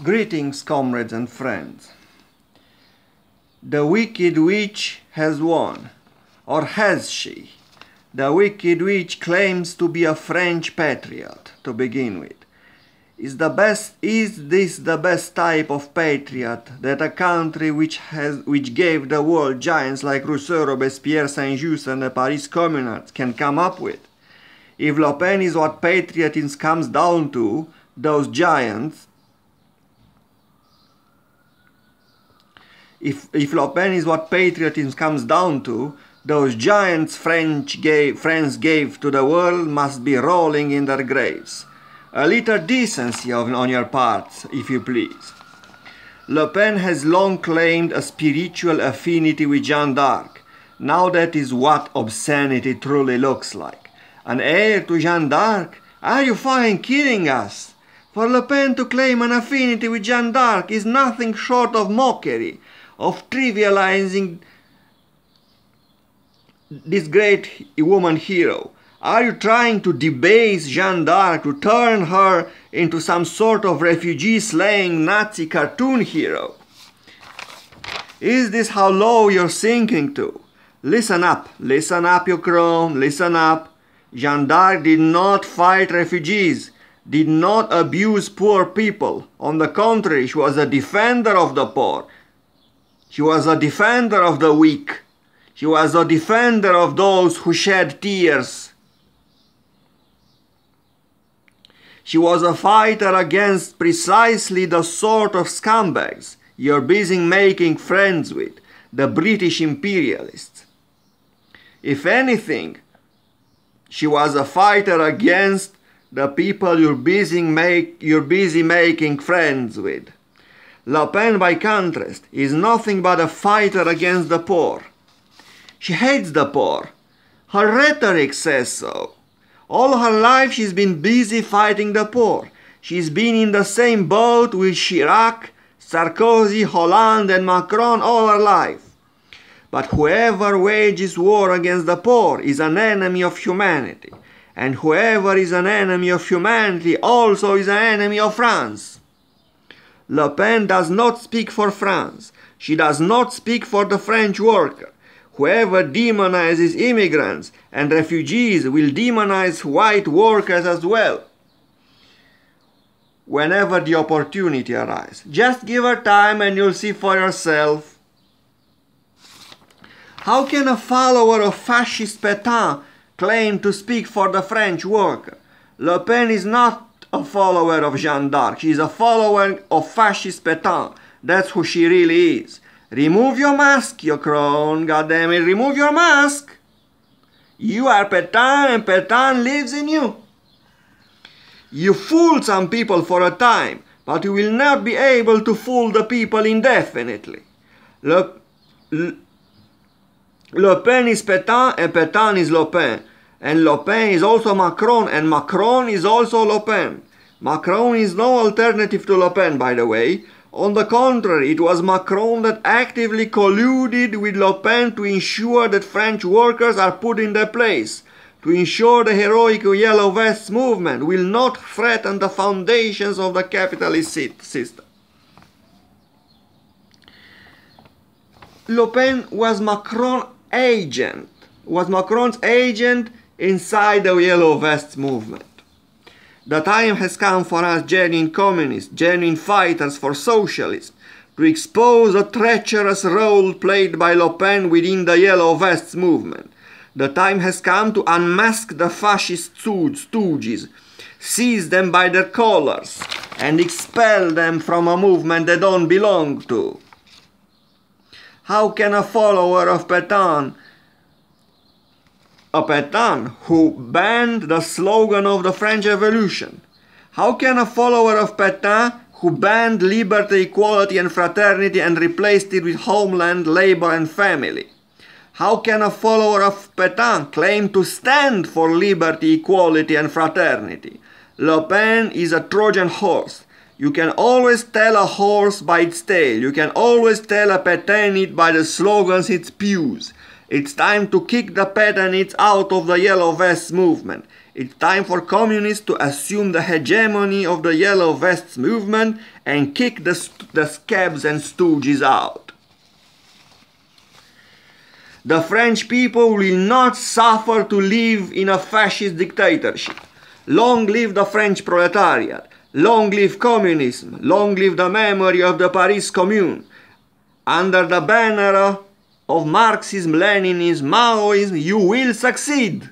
Greetings, comrades and friends. The wicked witch has won, or has she? The wicked witch claims to be a French patriot, to begin with. Is, the best, is this the best type of patriot that a country which, has, which gave the world giants like Rousseau, Robespierre, Saint-Just and the Paris Communards can come up with? If Le Pen is what patriotism comes down to, those giants, if, if Le Pen is what patriotism comes down to, those giants French gave, France gave to the world must be rolling in their graves. A little decency of, on your part, if you please. Le Pen has long claimed a spiritual affinity with Jeanne d'Arc. Now that is what obscenity truly looks like. An heir to Jeanne d'Arc? Are you fucking kidding us? For Le Pen to claim an affinity with Jeanne d'Arc is nothing short of mockery of trivializing this great woman hero? Are you trying to debase Jeanne d'Arc, to turn her into some sort of refugee slaying Nazi cartoon hero? Is this how low you're sinking to? Listen up, listen up, you crone, listen up. Jeanne d'Arc did not fight refugees, did not abuse poor people. On the contrary, she was a defender of the poor. She was a defender of the weak. She was a defender of those who shed tears. She was a fighter against precisely the sort of scumbags you're busy making friends with, the British imperialists. If anything, she was a fighter against the people you're busy, make, you're busy making friends with. Le Pen, by contrast, is nothing but a fighter against the poor. She hates the poor. Her rhetoric says so. All her life she's been busy fighting the poor. She's been in the same boat with Chirac, Sarkozy, Hollande, and Macron all her life. But whoever wages war against the poor is an enemy of humanity, and whoever is an enemy of humanity also is an enemy of France. Le Pen does not speak for France. She does not speak for the French worker. Whoever demonizes immigrants and refugees will demonize white workers as well. Whenever the opportunity arises, just give her time and you'll see for yourself. How can a follower of fascist Pétain claim to speak for the French worker? Le Pen is not a follower of Jeanne d'Arc. She is a follower of fascist Pétain. That's who she really is. Remove your mask, your crown, goddamn it! remove your mask. You are Pétain and Pétain lives in you. You fool some people for a time, but you will not be able to fool the people indefinitely. Le, Le, Le Pen is Pétain and Pétain is Le Pen and Le Pen is also Macron, and Macron is also Le Pen. Macron is no alternative to Le Pen, by the way. On the contrary, it was Macron that actively colluded with Le Pen to ensure that French workers are put in their place, to ensure the heroic Yellow Vests movement will not threaten the foundations of the capitalist system. Le Pen was Macron's agent, was Macron's agent inside the yellow vest movement. The time has come for us genuine communists, genuine fighters for socialism, to expose the treacherous role played by Le Pen within the yellow vests movement. The time has come to unmask the fascist stooges, seize them by their collars, and expel them from a movement they don't belong to. How can a follower of Petain a Pétain who banned the slogan of the French Revolution. How can a follower of Pétain who banned liberty, equality and fraternity and replaced it with homeland, labor and family? How can a follower of Pétain claim to stand for liberty, equality and fraternity? Le Pen is a Trojan horse. You can always tell a horse by its tail. You can always tell a Pétainite by the slogans it spews. It's time to kick the pettenites out of the Yellow Vests movement. It's time for communists to assume the hegemony of the Yellow Vests movement and kick the, the scabs and stooges out. The French people will not suffer to live in a fascist dictatorship. Long live the French proletariat. Long live communism. Long live the memory of the Paris Commune. Under the banner of Marxism, Leninism, Maoism, you will succeed.